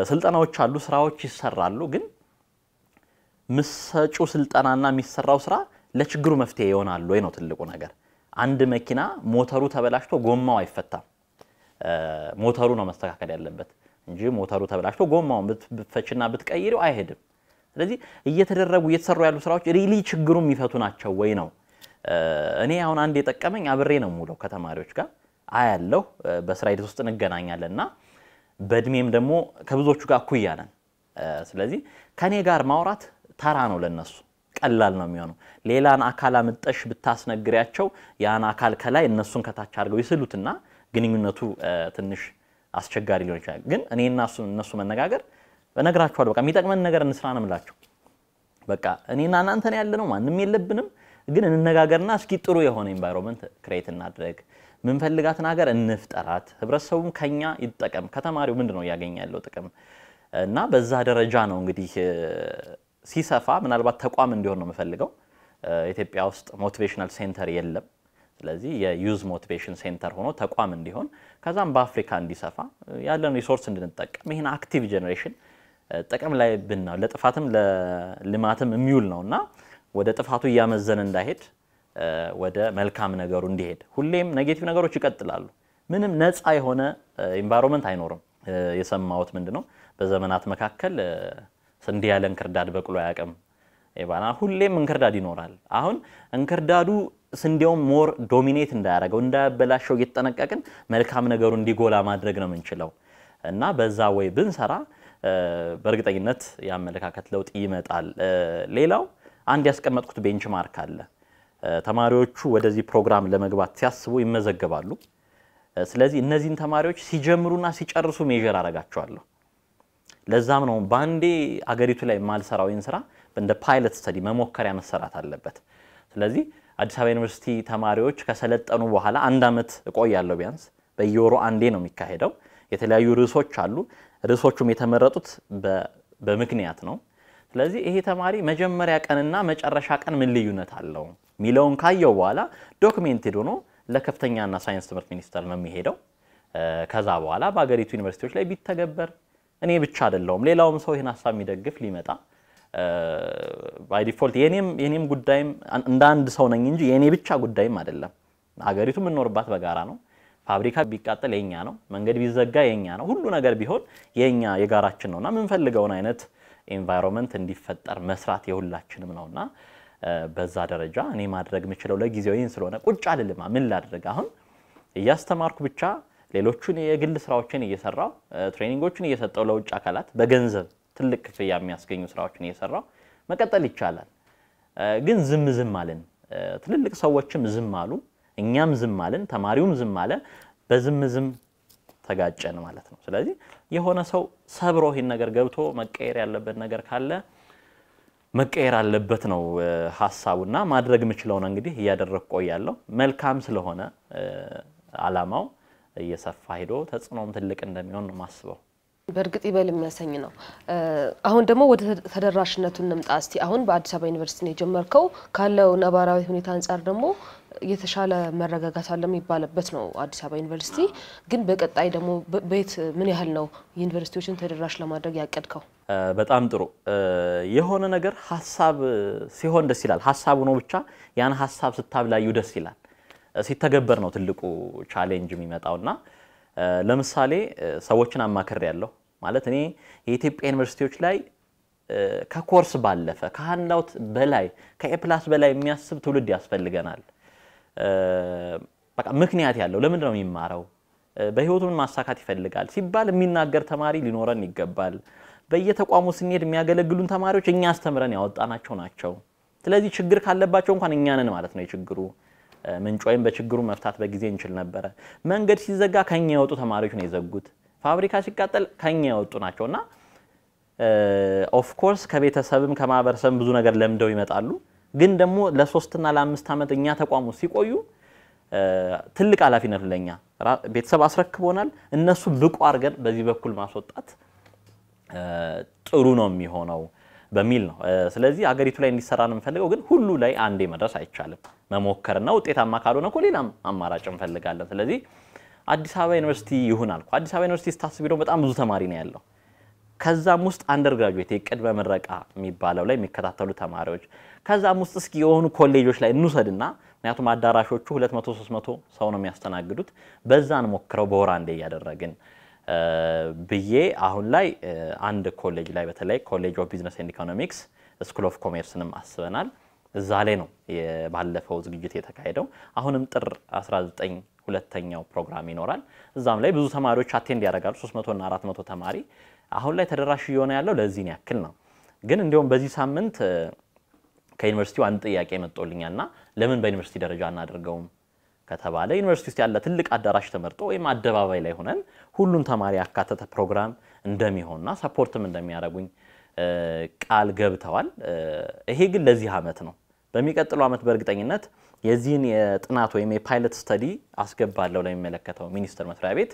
ስልጠናዎች አሉ፣ ስራዎች ይሰራሉ። ግን ምሰጩ ስልጠናና የሚሰራው ስራ ለችግሩ መፍትሄ ይሆናል ወይ ነው ትልቁ ነገር። አንድ መኪና ሞተሩ ተበላሽቶ ጎማው አይፈታም። ሞተሩ ነው መስተካከል ያለበት እንጂ ሞተሩ ተበላሽቶ ጎማውን ብትፈችና ብትቀይሪው አይሄድም። ስለዚህ እየተደረጉ እየተሰሩ ያሉ ስራዎች ሪሊ ችግሩ የሚፈቱ ናቸው ወይ ነው። እኔ አሁን አንድ የጠቀመኝ አብሬ ነው ሙለው ከተማሪዎች ጋር አያለሁ። በስራ ሂደት ውስጥ እንገናኛለን እና በእድሜም ደግሞ ከብዙዎቹ ጋር እኩያ ነን። ስለዚህ ከእኔ ጋር ማውራት ተራ ነው ለነሱ ቀላል ነው የሚሆነው። ሌላን አካል አምጠሽ ብታስነግሪያቸው ያን አካል ከላይ እነሱን ከታች አድርገው ይስሉትና ግንኙነቱ ትንሽ አስቸጋሪ ሊሆን ይችላል። ግን እኔና እነሱ መነጋገር እነግራችኋለሁ። በቃ የሚጠቅመን ነገር እንስራ ነው የምላቸው። በቃ እኔና እናንተን ያለ ነው፣ ማንም የለብንም። ግን እንነጋገርና እስኪ ጥሩ የሆነ ኤንቫይሮንመንት ክሬት እናድረግ፣ ምንፈልጋትን ሀገር እንፍጠራት፣ ህብረተሰቡም ከኛ ይጠቀም፣ ከተማሪው ምንድን ነው እያገኘ ያለው ጥቅም እና በዛ ደረጃ ነው እንግዲህ ሲሰፋ ምናልባት ተቋም እንዲሆን ነው የምፈልገው። ኢትዮጵያ ውስጥ ሞቲቬሽናል ሴንተር የለም። ስለዚህ የዩዝ ሞቲቬሽን ሴንተር ሆኖ ተቋም እንዲሆን ከዛም በአፍሪካ እንዲሰፋ ያለን ሪሶርስ እንድንጠቀም ይህን አክቲቭ ጀኔሬሽን ጥቅም ላይ ብና ለጥፋትም ለልማትም የሚውል ነው እና ወደ ጥፋቱ እያመዘን እንዳይሄድ ወደ መልካም ነገሩ እንዲሄድ ሁሌም ኔጌቲቭ ነገሮች ይቀጥላሉ። ምንም ነፃ የሆነ ኢንቫይሮንመንት አይኖርም። የሰማሁት ምንድን ነው በዘመናት መካከል ስንዴ ያለ እንክርዳድ በቅሎ አያውቅም። ባና ሁሌም እንክርዳድ ይኖራል። አሁን እንክርዳዱ ስንዴውም ሞር ዶሚኔት እንዳያደረገው እንዳያበላሸው እየተጠነቀቅን መልካም ነገሩ እንዲጎላ ማድረግ ነው የምንችለው እና በዛ ወይ ብንሰራ በእርግጠኝነት የአመለካከት ለውጥ ይመጣል። ሌላው አንድ ያስቀመጥኩት ቤንች ማርክ አለ። ተማሪዎቹ ወደዚህ ፕሮግራም ለመግባት ሲያስቡ ይመዘገባሉ። ስለዚህ እነዚህን ተማሪዎች ሲጀምሩና ሲጨርሱ ሜዥር አረጋቸዋለሁ። ለዛም ነው በአንዴ አገሪቱ ላይ ማልሰራው ይህን ስራ እንደ ፓይለት ስተዲ መሞከሪያ መሰራት አለበት። ስለዚህ አዲስ አበባ ዩኒቨርሲቲ ተማሪዎች ከሰለጠኑ በኋላ አንድ ዓመት እቆያለሁ ቢያንስ በየወሩ አንዴ ነው የሚካሄደው። የተለያዩ ርዕሶች አሉ። ርዕሶቹም የተመረጡት በምክንያት ነው። ስለዚህ ይሄ ተማሪ መጀመሪያ ቀንና መጨረሻ ቀን ምን ልዩነት አለው ሚለውን ካየው በኋላ ዶክሜንቴድ ሆኖ ለከፍተኛና ሳይንስ ትምህርት ሚኒስቴር ነው የሚሄደው። ከዛ በኋላ በሀገሪቱ ዩኒቨርሲቲዎች ላይ ቢተገበር እኔ ብቻ አይደለሁም። ሌላውም ሰው ይህን ሀሳብ የሚደግፍ ሊመጣ ባይ ዲፎልት የኔም ጉዳይም እንደ አንድ ሰው ነኝ እንጂ የኔ ብቻ ጉዳይም አይደለም። አገሪቱ የምንኖርባት በጋራ ነው። ፋብሪካ ቢቃጠል የኛ ነው። መንገድ ቢዘጋ የኛ ነው። ሁሉ ነገር ቢሆን የኛ የጋራችን ነውና የምንፈልገውን አይነት ኤንቫይሮንመንት እንዲፈጠር መስራት የሁላችንም ነውና በዛ ደረጃ እኔ ማድረግ የምችለው ለጊዜው ይህን ስለሆነ ቁጭ አልልማ ምን ላድርግ አሁን እያስተማርኩ ብቻ ሌሎቹን የግል ስራዎችን እየሰራው ትሬኒንጎችን እየሰጠው ለውጭ አካላት በገንዘብ ትልቅ ክፍያ የሚያስገኙ ስራዎችን እየሰራው መቀጠል ይቻላል። ግን ዝም ዝም አልን። ትልልቅ ሰዎችም ዝም አሉ፣ እኛም ዝም አልን፣ ተማሪውም ዝም አለ። በዝም ዝም ተጋጨን ማለት ነው። ስለዚህ የሆነ ሰው ሰብሮ ይህን ነገር ገብቶ መቀየር ያለበት ነገር ካለ መቀየር አለበት ነው ሀሳቡና ማድረግ የምችለውን እንግዲህ እያደረግ ቆያለሁ። መልካም ስለሆነ አላማው እየሰፋ ሄዶ ተጽዕኖም ትልቅ እንደሚሆን ነው ማስበው። በእርግጥ ይበል የሚያሰኝ ነው። አሁን ደግሞ ወደ ተደራሽነቱ እንምጣ እስቲ። አሁን በአዲስ አበባ ዩኒቨርሲቲ ነው የጀመርከው። ካለው ነባራዊ ሁኔታ አንጻር ደግሞ የተሻለ መረጋጋት አለ የሚባልበት ነው አዲስ አበባ ዩኒቨርሲቲ። ግን በቀጣይ ደግሞ ቤት ምን ያህል ነው ዩኒቨርሲቲዎችን ተደራሽ ለማድረግ ያቀድከው? በጣም ጥሩ የሆነ ነገር ሀሳብ ሲሆን ደስ ይላል። ሀሳቡ ነው ብቻ ያን ሀሳብ ስታብላዩ ደስ ይላል። ሲተገበር ነው ትልቁ ቻሌንጅ የሚመጣው እና ለምሳሌ ሰዎችን አማክሬ ያለው ማለት እኔ የኢትዮጵያ ዩኒቨርሲቲዎች ላይ ከኮርስ ባለፈ ከሀንዳውት በላይ ከኤፕላስ በላይ የሚያስብ ትውልድ ያስፈልገናል። በቃ ምክንያት ያለው ለምንድን ነው የሚማረው፣ ምን ማሳካት ይፈልጋል ሲባል የሚናገር ተማሪ ሊኖረን ይገባል። በየተቋሙ ስንሄድ የሚያገለግሉን ተማሪዎች እኛ አስተምረን ያወጣናቸው ናቸው። ስለዚህ ችግር ካለባቸው እንኳን እኛንን ማለት ነው የችግሩ ምንጭ ወይም በችግሩ መፍታት በጊዜ እንችል ነበረ። መንገድ ሲዘጋ ከኛ የወጡ ተማሪዎች ነው የዘጉት። ፋብሪካ ሲቃጠል ከኛ የወጡ ናቸው እና ኦፍኮርስ ከቤተሰብም ከማህበረሰብም ብዙ ነገር ለምደው ይመጣሉ። ግን ደግሞ ለሶስትና ለአምስት ዓመት እኛ ተቋሙ ሲቆዩ ትልቅ ኃላፊነት ለኛ ቤተሰብ አስረክቦናል። እነሱ ብቁ አድርገን በዚህ በኩል ማስወጣት ጥሩ ነው የሚሆነው። በሚል ነው። ስለዚህ አገሪቱ ላይ እንዲሰራ ነው የምፈልገው። ግን ሁሉ ላይ አንዴ መድረስ አይቻልም። መሞከርና ውጤታማ ካልሆነ እኮ ሌላም አማራጭ እንፈልጋለን። ስለዚህ አዲስ አበባ ዩኒቨርሲቲ ይሁን አልኩ። አዲስ አበባ ዩኒቨርሲቲ ስታስቢ ደግሞ በጣም ብዙ ተማሪ ነው ያለው። ከዛም ውስጥ አንደር ግራጁዌት የቅድመ ምረቃ የሚባለው ላይ የሚከታተሉ ተማሪዎች፣ ከዛም ውስጥ እስኪ የሆኑ ኮሌጆች ላይ እንውሰድና ምክንያቱም አዳራሾቹ 200 300 ሰው ነው የሚያስተናግዱት። በዛን ሞክረው በወር አንዴ እያደረግን ብዬ አሁን ላይ አንድ ኮሌጅ ላይ በተለይ ኮሌጅ ኦፍ ቢዝነስ ኤንድ ኢኮኖሚክስ ስኩል ኦፍ ኮሜርስንም አስበናል። እዛ ላይ ነው ባለፈው ዝግጅት የተካሄደው። አሁንም ጥር 19 ሁለተኛው ፕሮግራም ይኖራል። እዛም ላይ ብዙ ተማሪዎች አቴንድ ያደርጋሉ። 300 እና 400 ተማሪ አሁን ላይ ተደራሽ እየሆነ ያለው ለዚህን ያክል ነው። ግን እንዲሁም በዚህ ሳምንት ከዩኒቨርሲቲው አንድ ጥያቄ መጥቶልኛልና ለምን በዩኒቨርሲቲ ደረጃ አናደርገውም ከተባለ ዩኒቨርሲቲ ውስጥ ያለ ትልቅ አዳራሽ ተመርጦ ወይም አደባባይ ላይ ሆነን ሁሉን ተማሪ ያካተተ ፕሮግራም እንደሚሆንና ሰፖርትም እንደሚያደርጉኝ ቃል ገብተዋል። ይሄ ግን ለዚህ ዓመት ነው። በሚቀጥለው ዓመት በእርግጠኝነት የዚህን የጥናት ወይም የፓይለት ስተዲ አስገባለሁ ለሚመለከተው ሚኒስቴር መስሪያ ቤት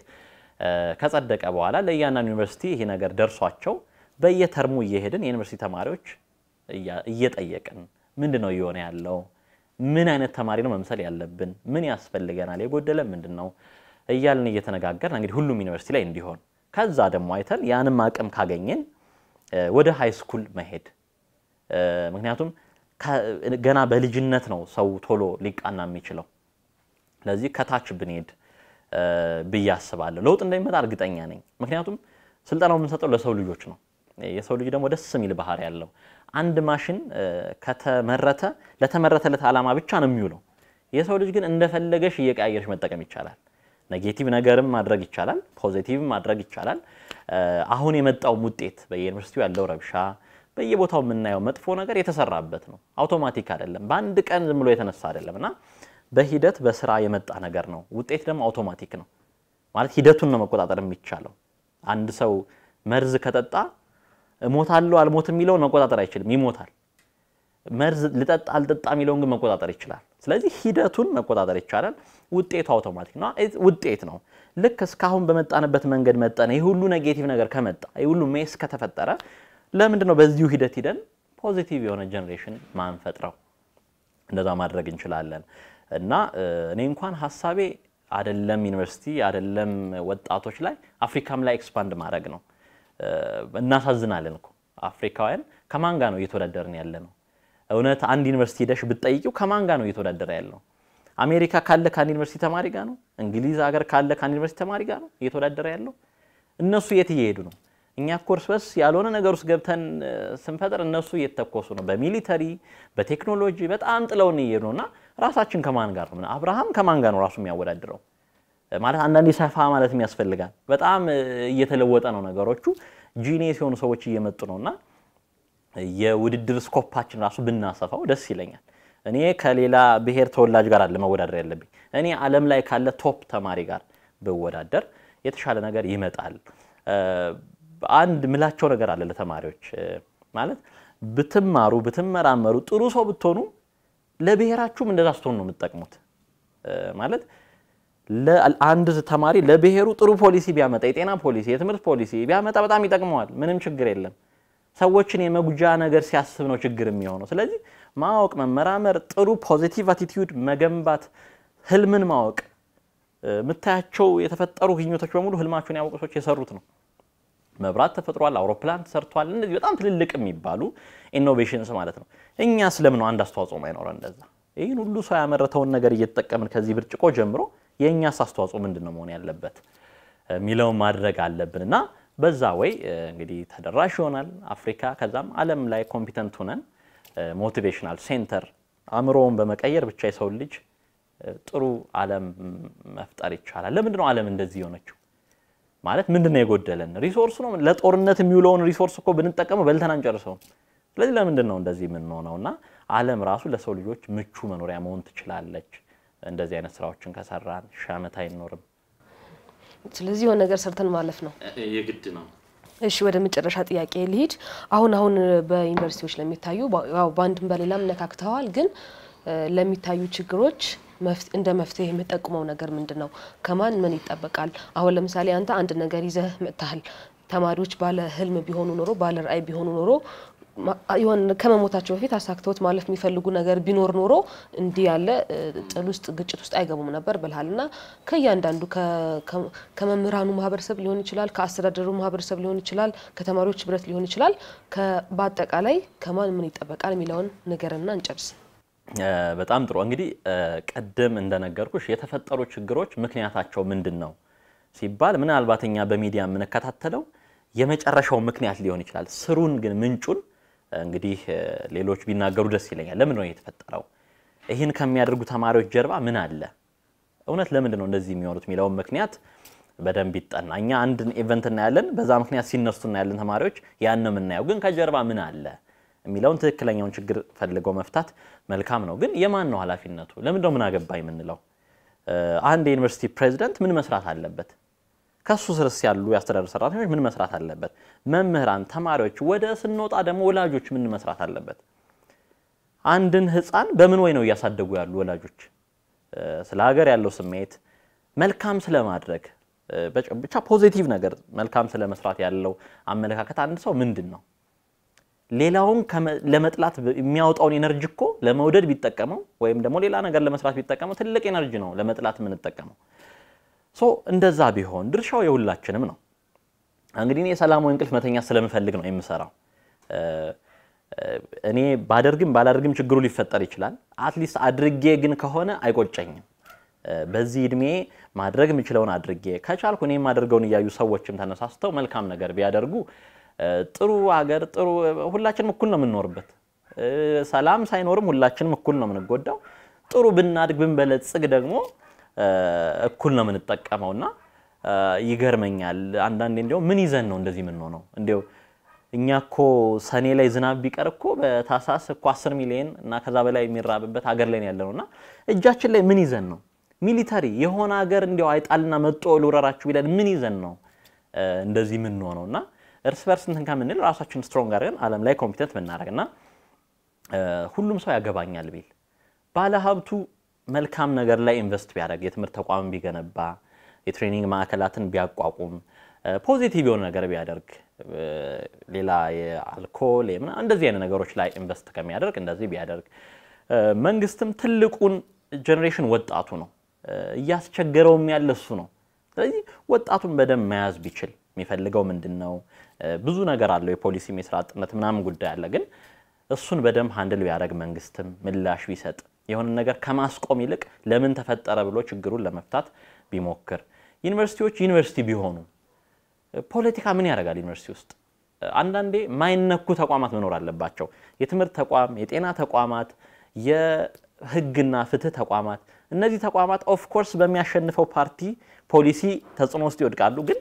ከጸደቀ በኋላ ለእያንዳንዱ ዩኒቨርሲቲ ይሄ ነገር ደርሷቸው በየተርሙ እየሄድን የዩኒቨርሲቲ ተማሪዎች እየጠየቅን ምንድን ነው እየሆነ ያለው ምን አይነት ተማሪ ነው መምሰል ያለብን፣ ምን ያስፈልገናል፣ የጎደለ ምንድን ነው እያልን እየተነጋገርን እንግዲህ ሁሉም ዩኒቨርሲቲ ላይ እንዲሆን ከዛ ደግሞ አይተን ያንም አቅም ካገኘን ወደ ሀይ ስኩል መሄድ ምክንያቱም ገና በልጅነት ነው ሰው ቶሎ ሊቃና የሚችለው። ለዚህ ከታች ብንሄድ ብዬ አስባለሁ። ለውጥ እንደሚመጣ እርግጠኛ ነኝ። ምክንያቱም ስልጠናው የምንሰጠው ለሰው ልጆች ነው። የሰው ልጅ ደግሞ ደስ የሚል ባህሪ ያለው አንድ ማሽን ከተመረተ ለተመረተለት ዓላማ ብቻ ነው የሚውለው። የሰው ልጅ ግን እንደፈለገሽ እየቀያየርሽ መጠቀም ይቻላል። ኔጌቲቭ ነገርም ማድረግ ይቻላል፣ ፖዚቲቭ ማድረግ ይቻላል። አሁን የመጣውም ውጤት በየዩኒቨርሲቲው ያለው ረብሻ፣ በየቦታው የምናየው መጥፎ ነገር የተሰራበት ነው። አውቶማቲክ አይደለም፣ በአንድ ቀን ዝም ብሎ የተነሳ አይደለም እና በሂደት በስራ የመጣ ነገር ነው። ውጤት ደግሞ አውቶማቲክ ነው ማለት ሂደቱን ነው መቆጣጠር የሚቻለው። አንድ ሰው መርዝ ከጠጣ እሞታለሁ አልሞት የሚለውን መቆጣጠር አይችልም፣ ይሞታል። መርዝ ልጠጣ አልጠጣ የሚለውን ግን መቆጣጠር ይችላል። ስለዚህ ሂደቱን መቆጣጠር ይቻላል። ውጤቱ አውቶማቲክ ነው፣ ውጤት ነው። ልክ እስካሁን በመጣንበት መንገድ መጠነ ይህ ሁሉ ኔጌቲቭ ነገር ከመጣ ይህ ሁሉ ሜስ ከተፈጠረ ለምንድን ነው በዚሁ ሂደት ሂደን ፖዚቲቭ የሆነ ጀኔሬሽን ማንፈጥረው? እንደዛ ማድረግ እንችላለን። እና እኔ እንኳን ሀሳቤ አደለም ዩኒቨርሲቲ አደለም ወጣቶች ላይ አፍሪካም ላይ ኤክስፓንድ ማድረግ ነው። እናሳዝናለን እኮ አፍሪካውያን ከማን ጋር ነው እየተወዳደርን ያለ ነው? እውነት አንድ ዩኒቨርሲቲ ሄደሽ ብትጠይቂው ከማን ጋር ነው እየተወዳደረ ያለው? አሜሪካ ካለ ከአንድ ዩኒቨርሲቲ ተማሪ ጋር ነው? እንግሊዝ ሀገር ካለ ከአንድ ዩኒቨርሲቲ ተማሪ ጋር ነው እየተወዳደረ ያለው? እነሱ የት እየሄዱ ነው? እኛ ኮርስ በስ ያልሆነ ነገር ውስጥ ገብተን ስንፈጥር እነሱ እየተኮሱ ነው። በሚሊተሪ በቴክኖሎጂ በጣም ጥለውን እየሄዱ ነው እና ራሳችን ከማን ጋር ነው? አብርሃም ከማን ጋር ነው ራሱ የሚያወዳድረው? ማለት አንዳንዴ ሰፋ ማለትም ያስፈልጋል። በጣም እየተለወጠ ነው ነገሮቹ። ጂኒየስ የሆኑ ሰዎች እየመጡ ነው እና የውድድር ስኮፓችን ራሱ ብናሰፋው ደስ ይለኛል። እኔ ከሌላ ብሔር ተወላጅ ጋር አለ መወዳደር ያለብኝ። እኔ ዓለም ላይ ካለ ቶፕ ተማሪ ጋር ብወዳደር የተሻለ ነገር ይመጣል። አንድ ምላቸው ነገር አለ ለተማሪዎች ማለት ብትማሩ ብትመራመሩ ጥሩ ሰው ብትሆኑ ለብሔራችሁም እንደዛ ስትሆኑ ነው የምትጠቅሙት ማለት አንድ ተማሪ ለብሔሩ ጥሩ ፖሊሲ ቢያመጣ የጤና ፖሊሲ፣ የትምህርት ፖሊሲ ቢያመጣ በጣም ይጠቅመዋል። ምንም ችግር የለም። ሰዎችን የመጉጃ ነገር ሲያስብ ነው ችግር የሚሆነው። ስለዚህ ማወቅ፣ መመራመር፣ ጥሩ ፖዚቲቭ አቲቲዩድ መገንባት፣ ህልምን ማወቅ የምታያቸው የተፈጠሩ ግኝቶች በሙሉ ህልማቸውን ያወቁ ሰዎች የሰሩት ነው። መብራት ተፈጥሯል፣ አውሮፕላን ተሰርቷል። እነዚህ በጣም ትልልቅ የሚባሉ ኢኖቬሽንስ ማለት ነው። እኛ ስለምነው አንድ አስተዋጽኦ ማይኖረ እንደዛ ይህን ሁሉ ሰው ያመረተውን ነገር እየተጠቀምን ከዚህ ብርጭቆ ጀምሮ የእኛስ አስተዋጽኦ ምንድን ነው መሆን ያለበት የሚለውን ማድረግ አለብን እና በዛ ወይ እንግዲህ ተደራሽ ይሆናል አፍሪካ፣ ከዛም ዓለም ላይ ኮምፒተንት ሆነን ሞቲቬሽናል ሴንተር አእምሮውን በመቀየር ብቻ የሰው ልጅ ጥሩ ዓለም መፍጠር ይቻላል። ለምንድን ነው ዓለም እንደዚህ የሆነችው? ማለት ምንድን ነው የጎደለን? ሪሶርስ ነው። ለጦርነት የሚውለውን ሪሶርስ እኮ ብንጠቀመው በልተን አንጨርሰውም። ስለዚህ ለምንድን ነው እንደዚህ የምንሆነው? እና ዓለም ራሱ ለሰው ልጆች ምቹ መኖሪያ መሆን ትችላለች። እንደዚህ አይነት ስራዎችን ከሰራን ሺህ ዓመት አይኖርም። ስለዚህ የሆነ ነገር ሰርተን ማለፍ ነው የግድ ነው። እሺ ወደ መጨረሻ ጥያቄ ልሂድ። አሁን አሁን በዩኒቨርሲቲዎች ለሚታዩ በአንድም በሌላም ነካክተዋል፣ ግን ለሚታዩ ችግሮች እንደ መፍትሄ የምጠቁመው ነገር ምንድን ነው? ከማን ምን ይጠበቃል? አሁን ለምሳሌ አንተ አንድ ነገር ይዘህ መጥተሃል። ተማሪዎች ባለ ህልም ቢሆኑ ኖሮ ባለ ራዕይ ቢሆኑ ኖሮ የሆነ ከመሞታቸው በፊት አሳክተውት ማለፍ የሚፈልጉ ነገር ቢኖር ኖሮ እንዲህ ያለ ጥል ውስጥ ግጭት ውስጥ አይገቡም ነበር ብልሃል እና ከእያንዳንዱ ከመምህራኑ ማህበረሰብ ሊሆን ይችላል፣ ከአስተዳደሩ ማህበረሰብ ሊሆን ይችላል፣ ከተማሪዎች ህብረት ሊሆን ይችላል። በአጠቃላይ ከማን ምን ይጠበቃል የሚለውን ነገርና እንጨርስ። በጣም ጥሩ። እንግዲህ ቀደም እንደነገርኩሽ የተፈጠሩ ችግሮች ምክንያታቸው ምንድን ነው ሲባል ምናልባት እኛ በሚዲያ የምንከታተለው የመጨረሻው ምክንያት ሊሆን ይችላል። ስሩን ግን ምንጩን እንግዲህ ሌሎች ቢናገሩ ደስ ይለኛል። ለምንድን ነው የተፈጠረው? ይህን ከሚያደርጉ ተማሪዎች ጀርባ ምን አለ? እውነት ለምንድን ነው እንደዚህ የሚሆኑት የሚለውን ምክንያት በደንብ ይጠና። እኛ አንድን ኢቨንት እናያለን፣ በዛ ምክንያት ሲነሱ እናያለን ተማሪዎች፣ ያን ነው የምናየው። ግን ከጀርባ ምን አለ የሚለውን ትክክለኛውን ችግር ፈልገው መፍታት መልካም ነው። ግን የማን ነው ኃላፊነቱ? ለምንድነው ምን አገባ የምንለው? አንድ የዩኒቨርሲቲ ፕሬዚደንት ምን መስራት አለበት? ከሱ ስርስ ያሉ የአስተዳደር ሰራተኞች ምን መስራት አለበት? መምህራን፣ ተማሪዎች፣ ወደ ስንወጣ ደግሞ ወላጆች ምን መስራት አለበት? አንድን ህፃን በምን ወይ ነው እያሳደጉ ያሉ ወላጆች? ስለ ሀገር ያለው ስሜት መልካም ስለማድረግ ብቻ ፖዚቲቭ ነገር መልካም ስለመስራት ያለው አመለካከት አንድ ሰው ምንድን ነው? ሌላውን ለመጥላት የሚያወጣውን ኤነርጂ እኮ ለመውደድ ቢጠቀመው ወይም ደግሞ ሌላ ነገር ለመስራት ቢጠቀመው ትልቅ ኤነርጂ ነው ለመጥላት የምንጠቀመው። እንደዛ ቢሆን ድርሻው የሁላችንም ነው። እንግዲህ እኔ ሰላማዊ እንቅልፍ መተኛ ስለምፈልግ ነው የምሰራው። እኔ ባደርግም ባላደርግም ችግሩ ሊፈጠር ይችላል። አትሊስት አድርጌ ግን ከሆነ አይቆጨኝም። በዚህ እድሜ ማድረግ የምችለውን አድርጌ ከቻልኩ እኔ የማደርገውን እያዩ ሰዎችም ተነሳስተው መልካም ነገር ቢያደርጉ ጥሩ ሀገር ጥሩ ሁላችንም እኩል ነው የምንኖርበት። ሰላም ሳይኖርም ሁላችንም እኩል ነው የምንጎዳው። ጥሩ ብናድግ ብንበለጽግ ደግሞ እኩል ነው የምንጠቀመው እና ይገርመኛል። አንዳንዴ እንዲያው ምን ይዘን ነው እንደዚህ የምንሆነው? እንዲያው እኛ እኮ ሰኔ ላይ ዝናብ ቢቀር እኮ በታህሳስ እኮ 10 ሚሊዮን እና ከዛ በላይ የሚራብበት ሀገር ላይ ያለ ነው እና እጃችን ላይ ምን ይዘን ነው ሚሊተሪ የሆነ ሀገር እንዲያው አይጣልና መጦ ልውረራችሁ ቢለን ምን ይዘን ነው እንደዚህ ምን እና እርስ በርስ እንትን ከምንል ራሳችን ስትሮንግ አድርገን ዓለም ላይ ኮምፒተንት ብናደርግ እና ሁሉም ሰው ያገባኛል ቢል ባለ ሀብቱ መልካም ነገር ላይ ኢንቨስት ቢያደርግ የትምህርት ተቋም ቢገነባ፣ የትሬኒንግ ማዕከላትን ቢያቋቁም፣ ፖዚቲቭ የሆነ ነገር ቢያደርግ ሌላ የአልኮል እንደዚህ አይነት ነገሮች ላይ ኢንቨስት ከሚያደርግ እንደዚህ ቢያደርግ መንግስትም ትልቁን ጀኔሬሽን ወጣቱ ነው እያስቸገረውም ያለ እሱ ነው። ስለዚህ ወጣቱን በደንብ መያዝ ቢችል የሚፈልገው ምንድን ነው? ብዙ ነገር አለው። የፖሊሲ የስራ አጥነት ምናምን ጉዳይ አለ። ግን እሱን በደንብ ሀንድል ቢያደርግ መንግስትም ምላሽ ቢሰጥ የሆነ ነገር ከማስቆም ይልቅ ለምን ተፈጠረ ብሎ ችግሩን ለመፍታት ቢሞክር። ዩኒቨርሲቲዎች ዩኒቨርሲቲ ቢሆኑ ፖለቲካ ምን ያደርጋል ዩኒቨርሲቲ ውስጥ? አንዳንዴ ማይነኩ ተቋማት መኖር አለባቸው። የትምህርት ተቋም፣ የጤና ተቋማት፣ የህግና ፍትህ ተቋማት። እነዚህ ተቋማት ኦፍኮርስ በሚያሸንፈው ፓርቲ ፖሊሲ ተጽዕኖ ውስጥ ይወድቃሉ። ግን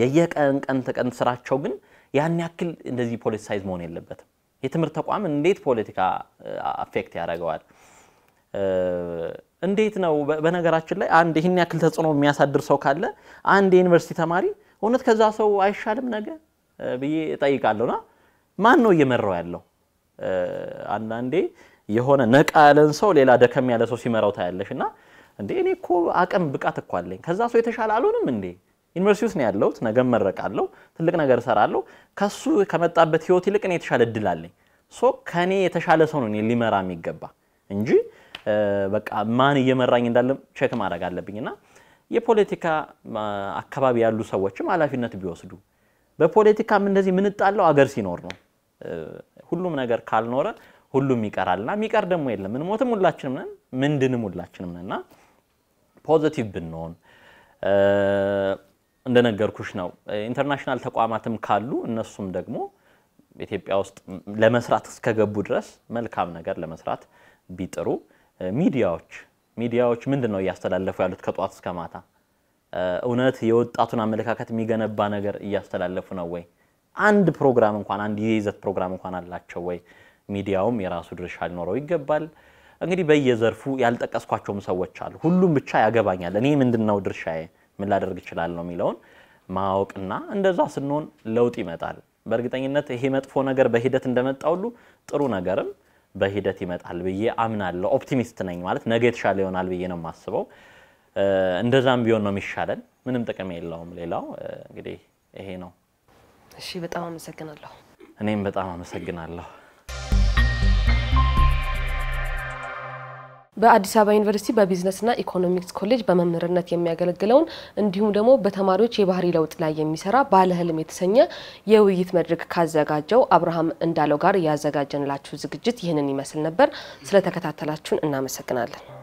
የየቀን ቀን ተቀን ስራቸው ግን ያን ያክል እንደዚህ ፖለቲሳይዝ መሆን የለበትም። የትምህርት ተቋም እንዴት ፖለቲካ አፌክት ያደርገዋል? እንዴት ነው በነገራችን ላይ አንድ ይህን ያክል ተጽዕኖ የሚያሳድር ሰው ካለ አንድ የዩኒቨርሲቲ ተማሪ እውነት ከዛ ሰው አይሻልም ነገ ብዬ እጠይቃለሁና ማን ነው እየመራው ያለው? አንዳንዴ የሆነ ነቃ ያለን ሰው ሌላ ደከም ያለ ሰው ሲመራው ታያለሽ እና እንዴ እኔ እኮ አቅም ብቃት እኮ አለኝ ከዛ ሰው የተሻለ አልሆንም እንዴ ዩኒቨርሲቲ ውስጥ ነው ያለሁት ነገ መረቃለሁ ትልቅ ነገር እሰራለሁ ከሱ ከመጣበት ህይወት ይልቅ እኔ የተሻለ እድል አለኝ ሶ ከእኔ የተሻለ ሰው ነው ሊመራ የሚገባ እንጂ በቃ ማን እየመራኝ እንዳለም ቼክ ማድረግ አለብኝ እና የፖለቲካ አካባቢ ያሉ ሰዎችም ኃላፊነት ቢወስዱ በፖለቲካም እንደዚህ ምንጣለው አገር ሲኖር ነው። ሁሉም ነገር ካልኖረ ሁሉም ይቀራልና የሚቀር ደግሞ የለም። ምንሞትም ሁላችንም ነን፣ ምንድንም ሁላችንም ነን እና ፖዘቲቭ ብንሆን እንደነገርኩሽ ነው። ኢንተርናሽናል ተቋማትም ካሉ እነሱም ደግሞ ኢትዮጵያ ውስጥ ለመስራት እስከገቡ ድረስ መልካም ነገር ለመስራት ቢጥሩ ሚዲያዎች ሚዲያዎች ምንድን ነው እያስተላለፉ ያሉት ከጧት እስከ ማታ? እውነት የወጣቱን አመለካከት የሚገነባ ነገር እያስተላለፉ ነው ወይ? አንድ ፕሮግራም እንኳን አንድ የይዘት ፕሮግራም እንኳን አላቸው ወይ? ሚዲያውም የራሱ ድርሻ ሊኖረው ይገባል። እንግዲህ በየዘርፉ ያልጠቀስኳቸውም ሰዎች አሉ። ሁሉም ብቻ ያገባኛል፣ እኔ ምንድን ነው ድርሻዬ፣ ምን ላደርግ ነው የሚለውን ማወቅና እንደዛ ስንሆን ለውጥ ይመጣል። በእርግጠኝነት ይሄ መጥፎ ነገር በሂደት እንደመጣ ሁሉ ጥሩ ነገርም በሂደት ይመጣል ብዬ አምናለሁ። ኦፕቲሚስት ነኝ ማለት ነገ የተሻለ ይሆናል ብዬ ነው የማስበው። እንደዛም ቢሆን ነው የሚሻለን። ምንም ጥቅም የለውም። ሌላው እንግዲህ ይሄ ነው። እሺ፣ በጣም አመሰግናለሁ። እኔም በጣም አመሰግናለሁ። በአዲስ አበባ ዩኒቨርሲቲ በቢዝነስና ኢኮኖሚክስ ኮሌጅ በመምህርነት የሚያገለግለውን እንዲሁም ደግሞ በተማሪዎች የባህሪ ለውጥ ላይ የሚሰራ ባለህልም የተሰኘ የውይይት መድረክ ካዘጋጀው አብርሃም እንዳለው ጋር ያዘጋጀንላችሁ ዝግጅት ይህንን ይመስል ነበር። ስለተከታተላችሁን እናመሰግናለን።